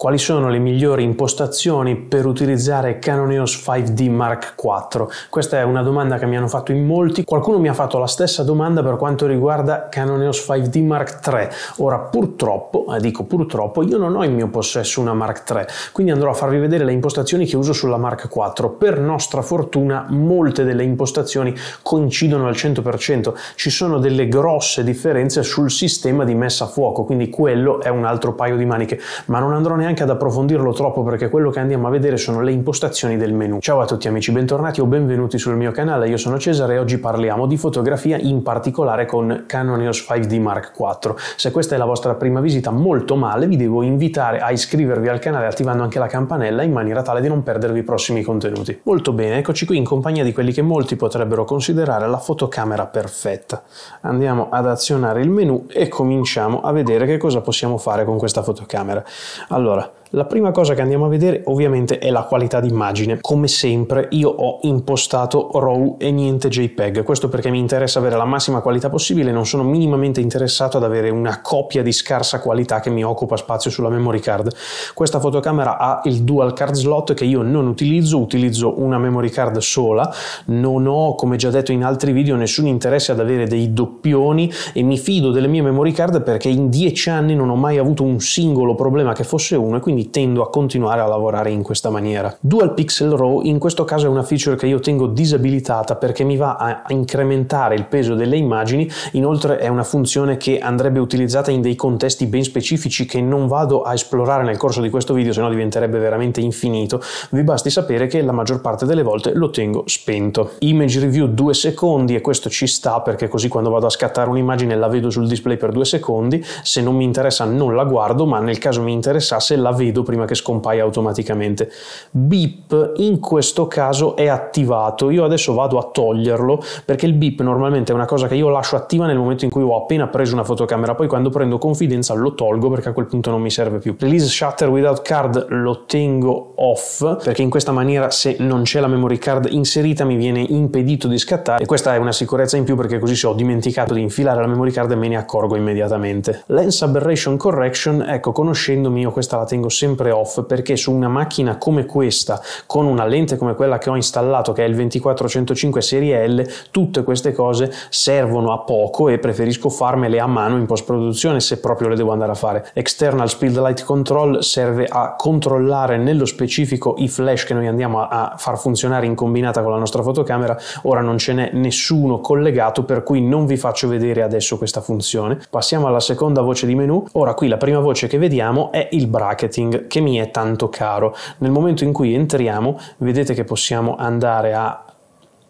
quali sono le migliori impostazioni per utilizzare Canon EOS 5D Mark IV? Questa è una domanda che mi hanno fatto in molti, qualcuno mi ha fatto la stessa domanda per quanto riguarda Canon EOS 5D Mark III, ora purtroppo, eh, dico purtroppo, io non ho in mio possesso una Mark III, quindi andrò a farvi vedere le impostazioni che uso sulla Mark IV, per nostra fortuna molte delle impostazioni coincidono al 100%, ci sono delle grosse differenze sul sistema di messa a fuoco, quindi quello è un altro paio di maniche, ma non andrò neanche neanche ad approfondirlo troppo perché quello che andiamo a vedere sono le impostazioni del menu. Ciao a tutti amici, bentornati o benvenuti sul mio canale, io sono Cesare e oggi parliamo di fotografia in particolare con Canon EOS 5D Mark IV. Se questa è la vostra prima visita molto male vi devo invitare a iscrivervi al canale attivando anche la campanella in maniera tale di non perdervi i prossimi contenuti. Molto bene, eccoci qui in compagnia di quelli che molti potrebbero considerare la fotocamera perfetta. Andiamo ad azionare il menu e cominciamo a vedere che cosa possiamo fare con questa fotocamera. Allora, bara La prima cosa che andiamo a vedere ovviamente è la qualità d'immagine. Come sempre io ho impostato RAW e niente JPEG, questo perché mi interessa avere la massima qualità possibile, non sono minimamente interessato ad avere una copia di scarsa qualità che mi occupa spazio sulla memory card. Questa fotocamera ha il dual card slot che io non utilizzo, utilizzo una memory card sola, non ho come già detto in altri video nessun interesse ad avere dei doppioni e mi fido delle mie memory card perché in dieci anni non ho mai avuto un singolo problema che fosse uno e quindi quindi tendo a continuare a lavorare in questa maniera. Dual Pixel Raw in questo caso è una feature che io tengo disabilitata perché mi va a incrementare il peso delle immagini, inoltre è una funzione che andrebbe utilizzata in dei contesti ben specifici che non vado a esplorare nel corso di questo video, se no diventerebbe veramente infinito, vi basti sapere che la maggior parte delle volte lo tengo spento. Image review 2 secondi e questo ci sta perché così quando vado a scattare un'immagine la vedo sul display per 2 secondi, se non mi interessa non la guardo, ma nel caso mi interessasse la vedo grido prima che scompaia automaticamente. Beep in questo caso è attivato, io adesso vado a toglierlo perché il beep normalmente è una cosa che io lascio attiva nel momento in cui ho appena preso una fotocamera, poi quando prendo confidenza lo tolgo perché a quel punto non mi serve più. Release shutter without card lo tengo off perché in questa maniera se non c'è la memory card inserita mi viene impedito di scattare e questa è una sicurezza in più perché così se ho dimenticato di infilare la memory card me ne accorgo immediatamente. Lens aberration correction, ecco conoscendomi io questa la tengo sempre off perché su una macchina come questa, con una lente come quella che ho installato, che è il 2405 serie L, tutte queste cose servono a poco e preferisco farmele a mano in post produzione se proprio le devo andare a fare. External Speed Light Control serve a controllare nello specifico i flash che noi andiamo a, far funzionare in combinata con la nostra fotocamera, ora non ce n'è nessuno collegato per cui non vi faccio vedere adesso questa funzione. Passiamo alla seconda voce di menu, ora qui la prima voce che vediamo è il bracketing marketing che mi è tanto caro. Nel momento in cui entriamo, vedete che possiamo andare a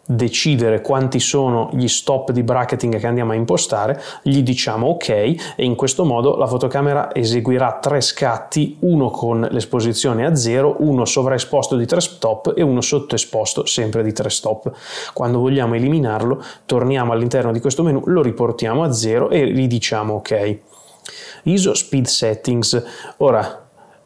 decidere quanti sono gli stop di bracketing che andiamo a impostare, gli diciamo ok e in questo modo la fotocamera eseguirà tre scatti, uno con l'esposizione a zero, uno sovraesposto di tre stop e uno sottoesposto sempre di tre stop. Quando vogliamo eliminarlo, torniamo all'interno di questo menu, lo riportiamo a zero e gli diciamo ok. ISO Speed Settings. Ora,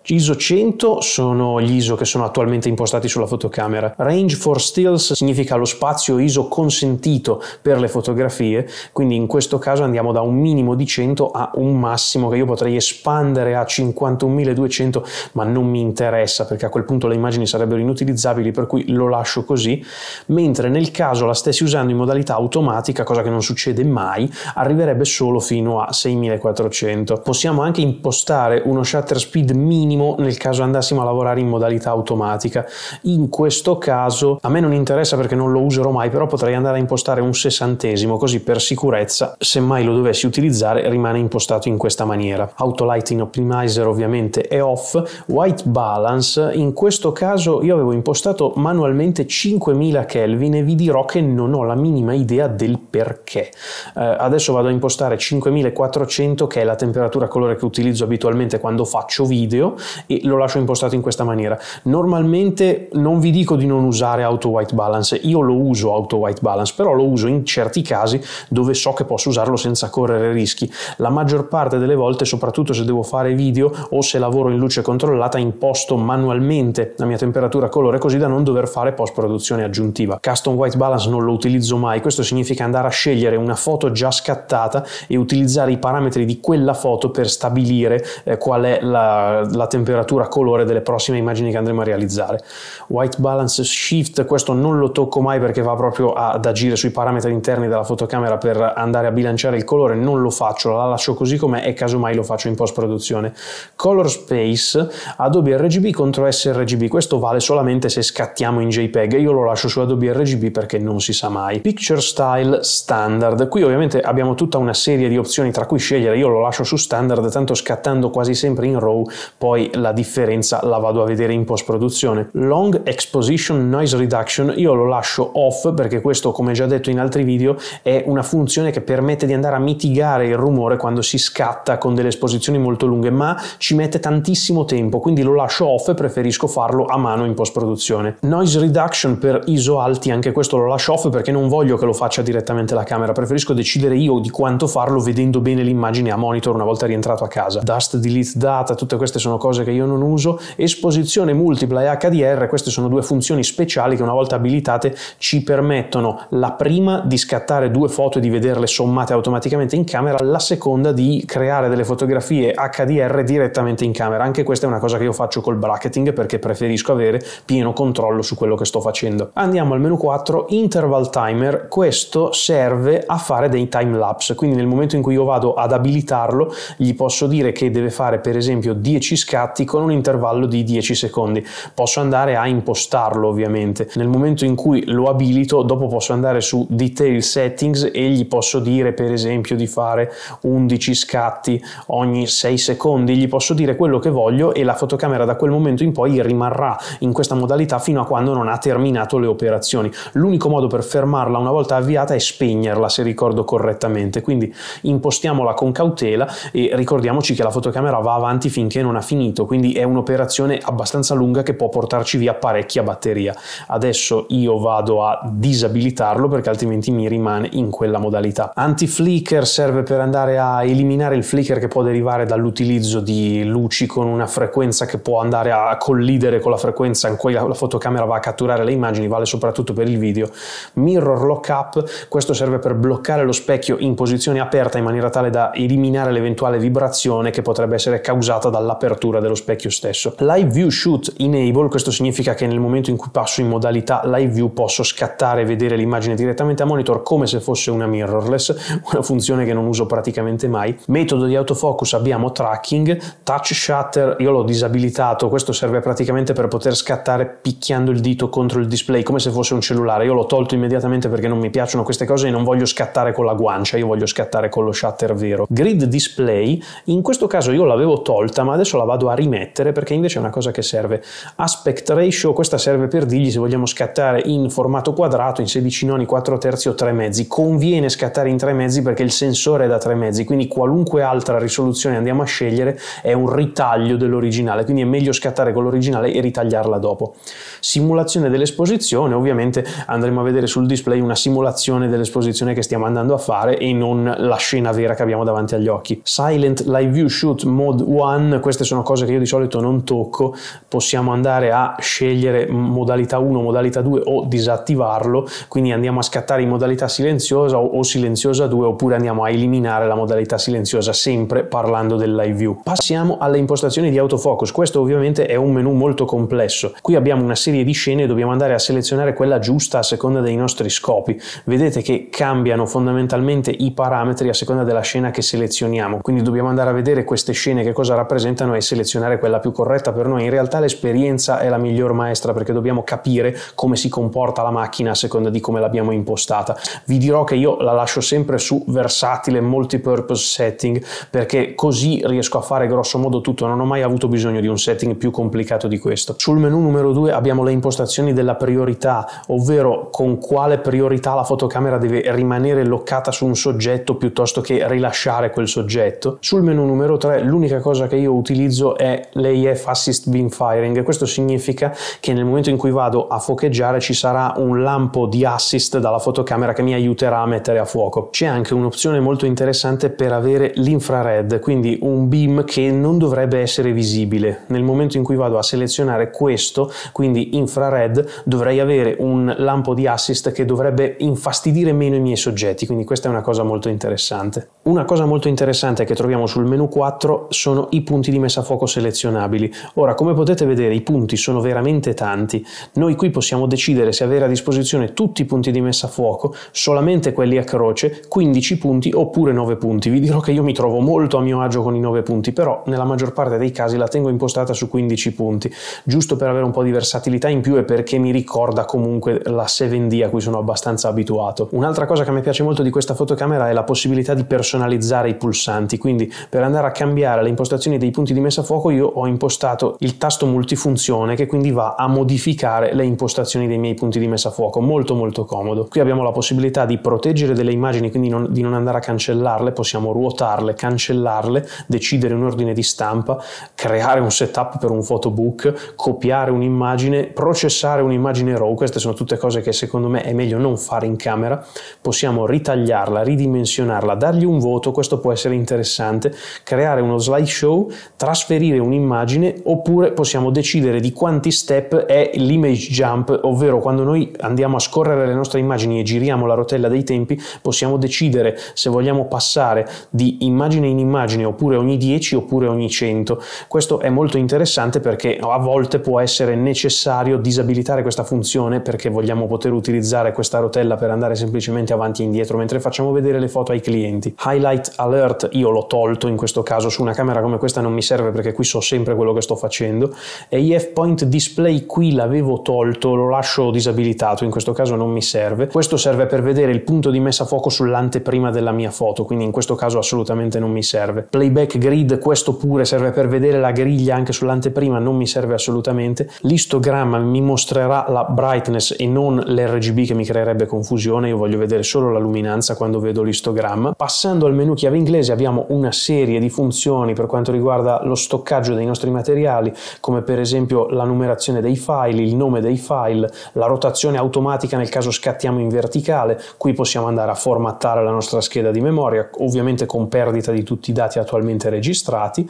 ISO 100 sono gli ISO che sono attualmente impostati sulla fotocamera. Range for stills significa lo spazio ISO consentito per le fotografie, quindi in questo caso andiamo da un minimo di 100 a un massimo che io potrei espandere a 51.200, ma non mi interessa perché a quel punto le immagini sarebbero inutilizzabili, per cui lo lascio così, mentre nel caso la stessi usando in modalità automatica, cosa che non succede mai, arriverebbe solo fino a 6.400. Possiamo anche impostare uno shutter speed minimo minimo nel caso andassimo a lavorare in modalità automatica. In questo caso a me non interessa perché non lo userò mai, però potrei andare a impostare un sessantesimo, così per sicurezza, se mai lo dovessi utilizzare, rimane impostato in questa maniera. Lighting Optimizer ovviamente è off, White Balance, in questo caso io avevo impostato manualmente 5000 Kelvin e vi dirò che non ho la minima idea del perché. Eh, adesso vado a impostare 5400 che è la temperatura colore che utilizzo abitualmente quando faccio video e lo lascio impostato in questa maniera. Normalmente non vi dico di non usare auto white balance, io lo uso auto white balance, però lo uso in certi casi dove so che posso usarlo senza correre rischi. La maggior parte delle volte, soprattutto se devo fare video o se lavoro in luce controllata, imposto manualmente la mia temperatura, colore così da non dover fare post produzione aggiuntiva. Custom white balance non lo utilizzo mai, questo significa andare a scegliere una foto già scattata e utilizzare i parametri di quella foto per stabilire eh, qual è la, la temperatura temperatura colore delle prossime immagini che andremo a realizzare. White balance shift, questo non lo tocco mai perché va proprio ad agire sui parametri interni della fotocamera per andare a bilanciare il colore, non lo faccio, la lascio così com'è e casomai lo faccio in post produzione. Color space, Adobe RGB contro sRGB, questo vale solamente se scattiamo in JPEG, io lo lascio su Adobe RGB perché non si sa mai. Picture style standard, qui ovviamente abbiamo tutta una serie di opzioni tra cui scegliere, io lo lascio su standard, tanto scattando quasi sempre in RAW poi la differenza la vado a vedere in post produzione. Long Exposition Noise Reduction io lo lascio off perché questo come già detto in altri video è una funzione che permette di andare a mitigare il rumore quando si scatta con delle esposizioni molto lunghe ma ci mette tantissimo tempo quindi lo lascio off e preferisco farlo a mano in post produzione. Noise Reduction per ISO alti anche questo lo lascio off perché non voglio che lo faccia direttamente la camera preferisco decidere io di quanto farlo vedendo bene l'immagine a monitor una volta rientrato a casa. Dust Delete Data tutte queste sono cose cose che io non uso, esposizione multipla e HDR, queste sono due funzioni speciali che una volta abilitate ci permettono la prima di scattare due foto e di vederle sommate automaticamente in camera, la seconda di creare delle fotografie HDR direttamente in camera. Anche questa è una cosa che io faccio col bracketing perché preferisco avere pieno controllo su quello che sto facendo. Andiamo al menu 4, interval timer, questo serve a fare dei time lapse, quindi nel momento in cui io vado ad abilitarlo gli posso dire che deve fare per esempio 10 scatti scatti con un intervallo di 10 secondi. Posso andare a impostarlo ovviamente. Nel momento in cui lo abilito, dopo posso andare su Detail Settings e gli posso dire per esempio di fare 11 scatti ogni 6 secondi, gli posso dire quello che voglio e la fotocamera da quel momento in poi rimarrà in questa modalità fino a quando non ha terminato le operazioni. L'unico modo per fermarla una volta avviata è spegnerla, se ricordo correttamente, quindi impostiamola con cautela e ricordiamoci che la fotocamera va avanti finché non ha finito infinito, quindi è un'operazione abbastanza lunga che può portarci via parecchia batteria. Adesso io vado a disabilitarlo perché altrimenti mi rimane in quella modalità. Anti-flicker serve per andare a eliminare il flicker che può derivare dall'utilizzo di luci con una frequenza che può andare a collidere con la frequenza in cui la fotocamera va a catturare le immagini, vale soprattutto per il video. Mirror lockup, questo serve per bloccare lo specchio in posizione aperta in maniera tale da eliminare l'eventuale vibrazione che potrebbe essere causata dall'apertura quadratura dello specchio stesso. Live View Shoot Enable, questo significa che nel momento in cui passo in modalità Live View posso scattare e vedere l'immagine direttamente a monitor come se fosse una mirrorless, una funzione che non uso praticamente mai. Metodo di autofocus abbiamo tracking, touch shutter io l'ho disabilitato, questo serve praticamente per poter scattare picchiando il dito contro il display come se fosse un cellulare, io l'ho tolto immediatamente perché non mi piacciono queste cose e non voglio scattare con la guancia, io voglio scattare con lo shutter vero. Grid display, in questo caso io l'avevo tolta ma adesso la vado vado a rimettere perché invece è una cosa che serve. Aspect ratio, questa serve per dirgli se vogliamo scattare in formato quadrato, in 16 noni, 4 terzi o 3 mezzi. Conviene scattare in 3 mezzi perché il sensore è da 3 mezzi, quindi qualunque altra risoluzione andiamo a scegliere è un ritaglio dell'originale, quindi è meglio scattare con l'originale e ritagliarla dopo. Simulazione dell'esposizione, ovviamente andremo a vedere sul display una simulazione dell'esposizione che stiamo andando a fare e non la scena vera che abbiamo davanti agli occhi. Silent Live View Shoot Mode 1, queste sono cose cosa che io di solito non tocco, possiamo andare a scegliere modalità 1, modalità 2 o disattivarlo, quindi andiamo a scattare in modalità silenziosa o, o silenziosa 2 oppure andiamo a eliminare la modalità silenziosa sempre parlando del live view. Passiamo alle impostazioni di autofocus, questo ovviamente è un menu molto complesso, qui abbiamo una serie di scene e dobbiamo andare a selezionare quella giusta a seconda dei nostri scopi, vedete che cambiano fondamentalmente i parametri a seconda della scena che selezioniamo, quindi dobbiamo andare a vedere queste scene che cosa rappresentano e selezionare selezionare quella più corretta per noi, in realtà l'esperienza è la miglior maestra perché dobbiamo capire come si comporta la macchina a seconda di come l'abbiamo impostata. Vi dirò che io la lascio sempre su versatile multipurpose setting perché così riesco a fare grosso modo tutto, non ho mai avuto bisogno di un setting più complicato di questo. Sul menu numero 2 abbiamo le impostazioni della priorità, ovvero con quale priorità la fotocamera deve rimanere loccata su un soggetto piuttosto che rilasciare quel soggetto. Sul menu numero 3 l'unica cosa che io utilizzo è l'AF Assist Beam Firing. Questo significa che nel momento in cui vado a fuocheggiare ci sarà un lampo di assist dalla fotocamera che mi aiuterà a mettere a fuoco. C'è anche un'opzione molto interessante per avere l'infrared, quindi un beam che non dovrebbe essere visibile. Nel momento in cui vado a selezionare questo, quindi infrared, dovrei avere un lampo di assist che dovrebbe infastidire meno i miei soggetti, quindi questa è una cosa molto interessante. Una cosa molto interessante che troviamo sul menu 4 sono i punti di messa a fuoco poco selezionabili. Ora, come potete vedere, i punti sono veramente tanti. Noi qui possiamo decidere se avere a disposizione tutti i punti di messa a fuoco, solamente quelli a croce, 15 punti oppure 9 punti. Vi dirò che io mi trovo molto a mio agio con i 9 punti, però nella maggior parte dei casi la tengo impostata su 15 punti, giusto per avere un po' di versatilità in più e perché mi ricorda comunque la 7D a cui sono abbastanza abituato. Un'altra cosa che mi piace molto di questa fotocamera è la possibilità di personalizzare i pulsanti, quindi per andare a cambiare le impostazioni dei punti di messa a fuoco io ho impostato il tasto multifunzione che quindi va a modificare le impostazioni dei miei punti di messa a fuoco, molto molto comodo. Qui abbiamo la possibilità di proteggere delle immagini, quindi non, di non andare a cancellarle, possiamo ruotarle, cancellarle, decidere un ordine di stampa, creare un setup per un photobook, copiare un'immagine, processare un'immagine RAW, queste sono tutte cose che secondo me è meglio non fare in camera, possiamo ritagliarla, ridimensionarla, dargli un voto, questo può essere interessante, creare uno slideshow, trasferire trasferire un'immagine oppure possiamo decidere di quanti step è l'image jump, ovvero quando noi andiamo a scorrere le nostre immagini e giriamo la rotella dei tempi, possiamo decidere se vogliamo passare di immagine in immagine oppure ogni 10 oppure ogni 100. Questo è molto interessante perché a volte può essere necessario disabilitare questa funzione perché vogliamo poter utilizzare questa rotella per andare semplicemente avanti e indietro mentre facciamo vedere le foto ai clienti. Highlight alert io l'ho tolto in questo caso su una camera come questa non mi serve perché perché qui so sempre quello che sto facendo e IF Point Display qui l'avevo tolto, lo lascio disabilitato, in questo caso non mi serve. Questo serve per vedere il punto di messa a fuoco sull'anteprima della mia foto, quindi in questo caso assolutamente non mi serve. Playback Grid, questo pure serve per vedere la griglia anche sull'anteprima, non mi serve assolutamente. L'istogramma mi mostrerà la brightness e non l'RGB che mi creerebbe confusione, io voglio vedere solo la luminanza quando vedo l'istogramma. Passando al menu chiave inglese abbiamo una serie di funzioni per quanto riguarda lo stock stoccaggio dei nostri materiali, come per esempio la numerazione dei file, il nome dei file, la rotazione automatica nel caso scattiamo in verticale, qui possiamo andare a formattare la nostra scheda di memoria, ovviamente con perdita di tutti i dati attualmente registrati,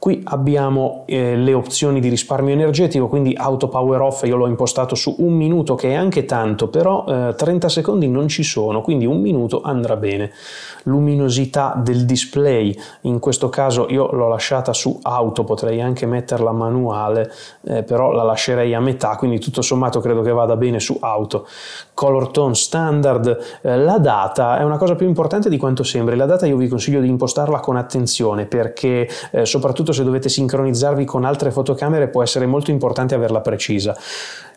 Qui abbiamo eh, le opzioni di risparmio energetico, quindi auto power off io l'ho impostato su un minuto che è anche tanto, però eh, 30 secondi non ci sono, quindi un minuto andrà bene. Luminosità del display, in questo caso io l'ho lasciata su auto, potrei anche metterla manuale, eh, però la lascerei a metà, quindi tutto sommato credo che vada bene su auto. Color tone standard, eh, la data è una cosa più importante di quanto sembri, la data io vi consiglio di impostarla con attenzione perché eh, soprattutto soprattutto se dovete sincronizzarvi con altre fotocamere può essere molto importante averla precisa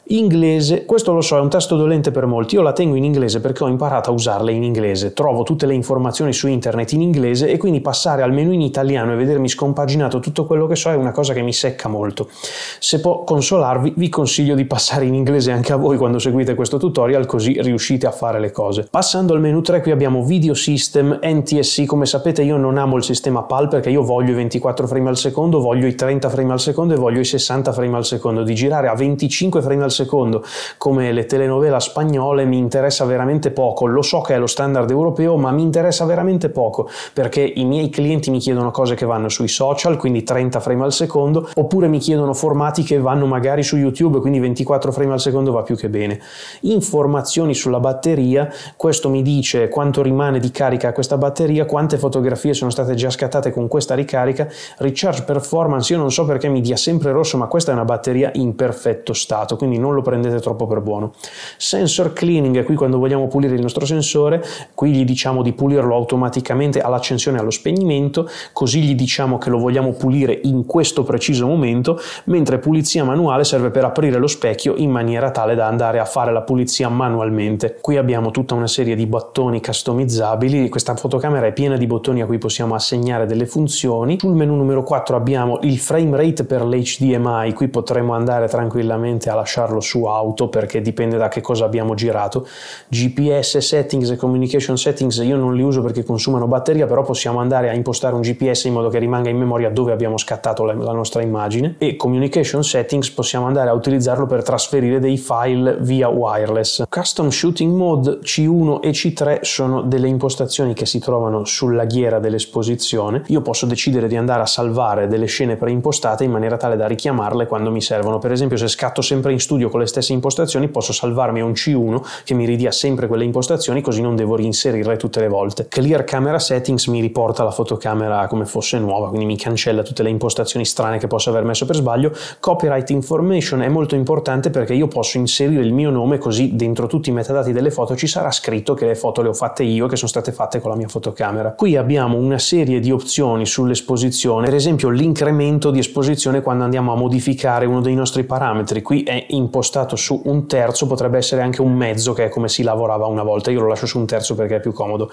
inglese, questo lo so è un testo dolente per molti, io la tengo in inglese perché ho imparato a usarla in inglese, trovo tutte le informazioni su internet in inglese e quindi passare almeno in italiano e vedermi scompaginato tutto quello che so è una cosa che mi secca molto. Se può consolarvi vi consiglio di passare in inglese anche a voi quando seguite questo tutorial così riuscite a fare le cose. Passando al menu 3 qui abbiamo Video System, NTSC, come sapete io non amo il sistema PAL perché io voglio i 24 frame al secondo, voglio i 30 frame al secondo e voglio i 60 frame al secondo, di girare a 25 frame al secondo secondo come le telenovela spagnole mi interessa veramente poco, lo so che è lo standard europeo ma mi interessa veramente poco perché i miei clienti mi chiedono cose che vanno sui social, quindi 30 frame al secondo, oppure mi chiedono formati che vanno magari su YouTube, quindi 24 frame al secondo va più che bene. Informazioni sulla batteria, questo mi dice quanto rimane di carica a questa batteria, quante fotografie sono state già scattate con questa ricarica, recharge performance, io non so perché mi dia sempre rosso, ma questa è una batteria in perfetto stato, quindi non lo prendete troppo per buono. Sensor cleaning, qui quando vogliamo pulire il nostro sensore, qui gli diciamo di pulirlo automaticamente all'accensione e allo spegnimento, così gli diciamo che lo vogliamo pulire in questo preciso momento, mentre pulizia manuale serve per aprire lo specchio in maniera tale da andare a fare la pulizia manualmente. Qui abbiamo tutta una serie di bottoni customizzabili, questa fotocamera è piena di bottoni a cui possiamo assegnare delle funzioni. Sul menu numero 4 abbiamo il frame rate per l'HDMI, qui potremo andare tranquillamente a lasciarlo farlo su auto perché dipende da che cosa abbiamo girato. GPS settings e communication settings io non li uso perché consumano batteria, però possiamo andare a impostare un GPS in modo che rimanga in memoria dove abbiamo scattato la, la nostra immagine e communication settings possiamo andare a utilizzarlo per trasferire dei file via wireless. Custom Shooting Mode C1 e C3 sono delle impostazioni che si trovano sulla ghiera dell'esposizione. Io posso decidere di andare a salvare delle scene preimpostate in maniera tale da richiamarle quando mi servono. Per esempio, se scatto sempre in studio studio con le stesse impostazioni posso salvarmi a un C1 che mi ridia sempre quelle impostazioni così non devo reinserirle tutte le volte. Clear Camera Settings mi riporta la fotocamera come fosse nuova, quindi mi cancella tutte le impostazioni strane che posso aver messo per sbaglio. Copyright Information è molto importante perché io posso inserire il mio nome così dentro tutti i metadati delle foto ci sarà scritto che le foto le ho fatte io, e che sono state fatte con la mia fotocamera. Qui abbiamo una serie di opzioni sull'esposizione, per esempio l'incremento di esposizione quando andiamo a modificare uno dei nostri parametri. Qui è importante impostato su un terzo, potrebbe essere anche un mezzo che è come si lavorava una volta, io lo lascio su un terzo perché è più comodo.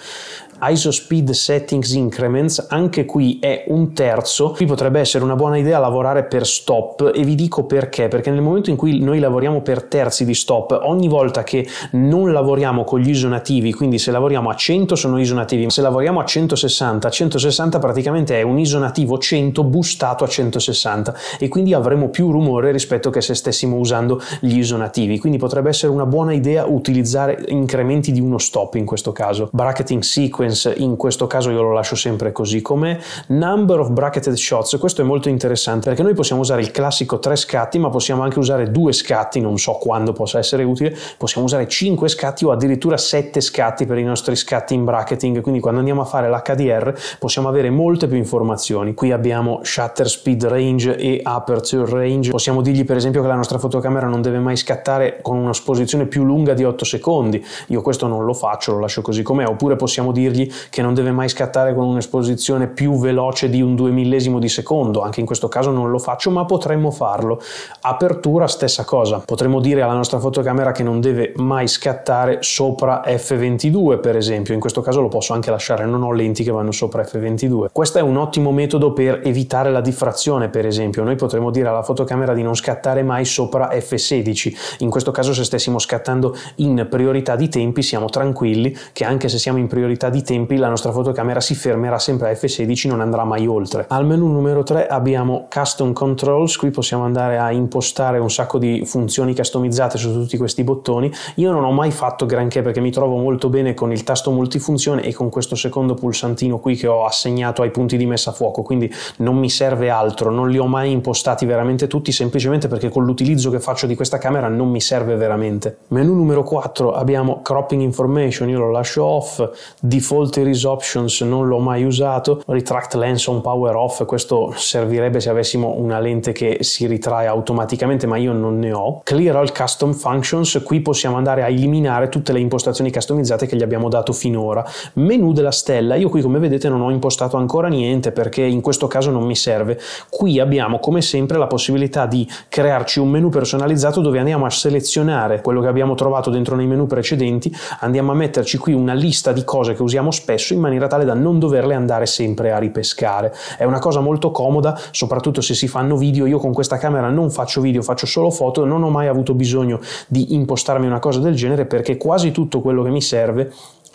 ISO Speed Settings Increments, anche qui è un terzo, qui potrebbe essere una buona idea lavorare per stop e vi dico perché, perché nel momento in cui noi lavoriamo per terzi di stop, ogni volta che non lavoriamo con gli ISO nativi, quindi se lavoriamo a 100 sono ISO nativi, se lavoriamo a 160, 160 praticamente è un ISO nativo 100 boostato a 160 e quindi avremo più rumore rispetto che se stessimo usando gli isonativi, quindi potrebbe essere una buona idea utilizzare incrementi di uno stop in questo caso. Bracketing sequence in questo caso io lo lascio sempre così come number of bracketed shots, questo è molto interessante perché noi possiamo usare il classico tre scatti, ma possiamo anche usare due scatti, non so quando possa essere utile, possiamo usare cinque scatti o addirittura sette scatti per i nostri scatti in bracketing, quindi quando andiamo a fare l'HDR possiamo avere molte più informazioni. Qui abbiamo shutter speed range e aperture range, possiamo dirgli per esempio che la nostra fotocamera non non deve mai scattare con una esposizione più lunga di 8 secondi. Io questo non lo faccio, lo lascio così com'è. Oppure possiamo dirgli che non deve mai scattare con un'esposizione più veloce di un due millesimo di secondo. Anche in questo caso non lo faccio, ma potremmo farlo. Apertura, stessa cosa. Potremmo dire alla nostra fotocamera che non deve mai scattare sopra f22, per esempio. In questo caso lo posso anche lasciare, non ho lenti che vanno sopra f22. Questo è un ottimo metodo per evitare la diffrazione, per esempio. Noi potremmo dire alla fotocamera di non scattare mai sopra f6 16. In questo caso se stessimo scattando in priorità di tempi siamo tranquilli che anche se siamo in priorità di tempi la nostra fotocamera si fermerà sempre a f16, non andrà mai oltre. Al menu numero 3 abbiamo Custom Controls, qui possiamo andare a impostare un sacco di funzioni customizzate su tutti questi bottoni. Io non ho mai fatto granché perché mi trovo molto bene con il tasto multifunzione e con questo secondo pulsantino qui che ho assegnato ai punti di messa a fuoco, quindi non mi serve altro, non li ho mai impostati veramente tutti semplicemente perché con l'utilizzo che faccio di questa camera non mi serve veramente. Menu numero 4 abbiamo cropping information, io lo lascio off, default iris options non l'ho mai usato, retract lens on power off, questo servirebbe se avessimo una lente che si ritrae automaticamente ma io non ne ho. Clear all custom functions, qui possiamo andare a eliminare tutte le impostazioni customizzate che gli abbiamo dato finora. Menu della stella, io qui come vedete non ho impostato ancora niente perché in questo caso non mi serve. Qui abbiamo come sempre la possibilità di crearci un menu personalizzato personalizzato dove andiamo a selezionare quello che abbiamo trovato dentro nei menu precedenti, andiamo a metterci qui una lista di cose che usiamo spesso in maniera tale da non doverle andare sempre a ripescare. È una cosa molto comoda, soprattutto se si fanno video. Io con questa camera non faccio video, faccio solo foto, non ho mai avuto bisogno di impostarmi una cosa del genere perché quasi tutto quello che mi serve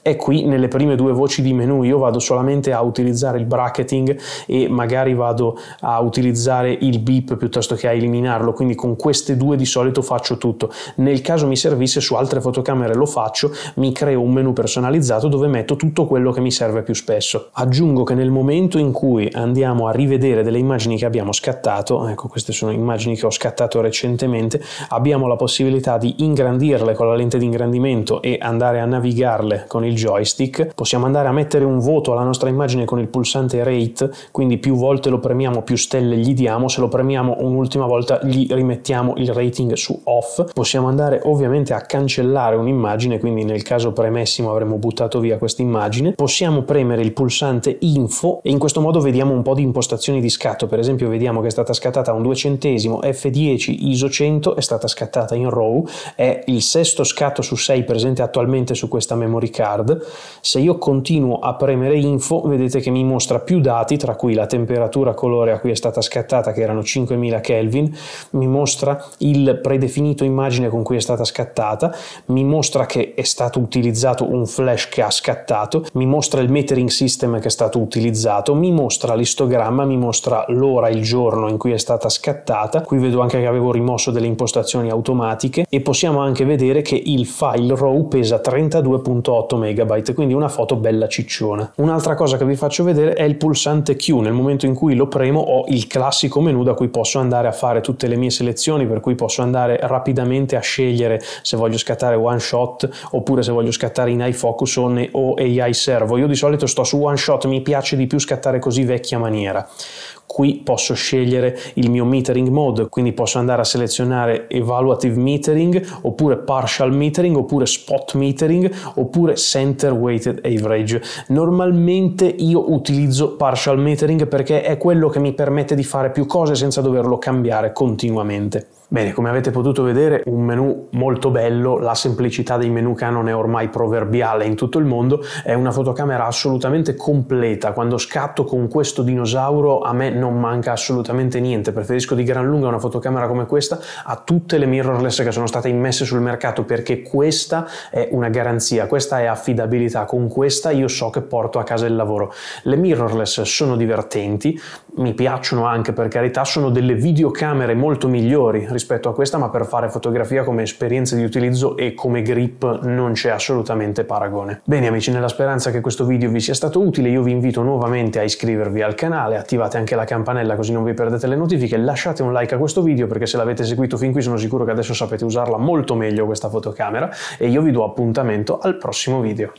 è qui nelle prime due voci di menu, io vado solamente a utilizzare il bracketing e magari vado a utilizzare il beep piuttosto che a eliminarlo, quindi con queste due di solito faccio tutto. Nel caso mi servisse su altre fotocamere lo faccio, mi creo un menu personalizzato dove metto tutto quello che mi serve più spesso. Aggiungo che nel momento in cui andiamo a rivedere delle immagini che abbiamo scattato, ecco queste sono immagini che ho scattato recentemente, abbiamo la possibilità di ingrandirle con la lente di ingrandimento e andare a navigarle con il il joystick, possiamo andare a mettere un voto alla nostra immagine con il pulsante rate, quindi più volte lo premiamo, più stelle gli diamo, se lo premiamo un'ultima volta gli rimettiamo il rating su off, possiamo andare ovviamente a cancellare un'immagine, quindi nel caso premessimo avremmo buttato via questa immagine, possiamo premere il pulsante info e in questo modo vediamo un po' di impostazioni di scatto, per esempio vediamo che è stata scattata un 2 centesimo F10 ISO 100, è stata scattata in RAW, è il sesto scatto su 6 presente attualmente su questa memory card, card. Se io continuo a premere info, vedete che mi mostra più dati, tra cui la temperatura colore a cui è stata scattata, che erano 5000 Kelvin, mi mostra il predefinito immagine con cui è stata scattata, mi mostra che è stato utilizzato un flash che ha scattato, mi mostra il metering system che è stato utilizzato, mi mostra l'istogramma, mi mostra l'ora, il giorno in cui è stata scattata, qui vedo anche che avevo rimosso delle impostazioni automatiche e possiamo anche vedere che il file RAW pesa 32.8 MB megabyte, quindi una foto bella cicciona. Un'altra cosa che vi faccio vedere è il pulsante Q, nel momento in cui lo premo ho il classico menu da cui posso andare a fare tutte le mie selezioni, per cui posso andare rapidamente a scegliere se voglio scattare one shot oppure se voglio scattare in iFocus o AI servo. Io di solito sto su one shot, mi piace di più scattare così vecchia maniera. Qui posso scegliere il mio metering mode, quindi posso andare a selezionare evaluative metering, oppure partial metering, oppure spot metering, oppure center weighted average. Normalmente io utilizzo partial metering perché è quello che mi permette di fare più cose senza doverlo cambiare continuamente. Bene, come avete potuto vedere, un menu molto bello, la semplicità dei menu Canon è ormai proverbiale in tutto il mondo, è una fotocamera assolutamente completa, quando scatto con questo dinosauro a me non manca assolutamente niente, preferisco di gran lunga una fotocamera come questa a tutte le mirrorless che sono state immesse sul mercato perché questa è una garanzia, questa è affidabilità, con questa io so che porto a casa il lavoro. Le mirrorless sono divertenti, mi piacciono anche per carità, sono delle videocamere molto migliori rispetto a questa, ma per fare fotografia come esperienza di utilizzo e come grip non c'è assolutamente paragone. Bene amici, nella speranza che questo video vi sia stato utile, io vi invito nuovamente a iscrivervi al canale, attivate anche la campanella così non vi perdete le notifiche, lasciate un like a questo video perché se l'avete seguito fin qui sono sicuro che adesso sapete usarla molto meglio questa fotocamera e io vi do appuntamento al prossimo video.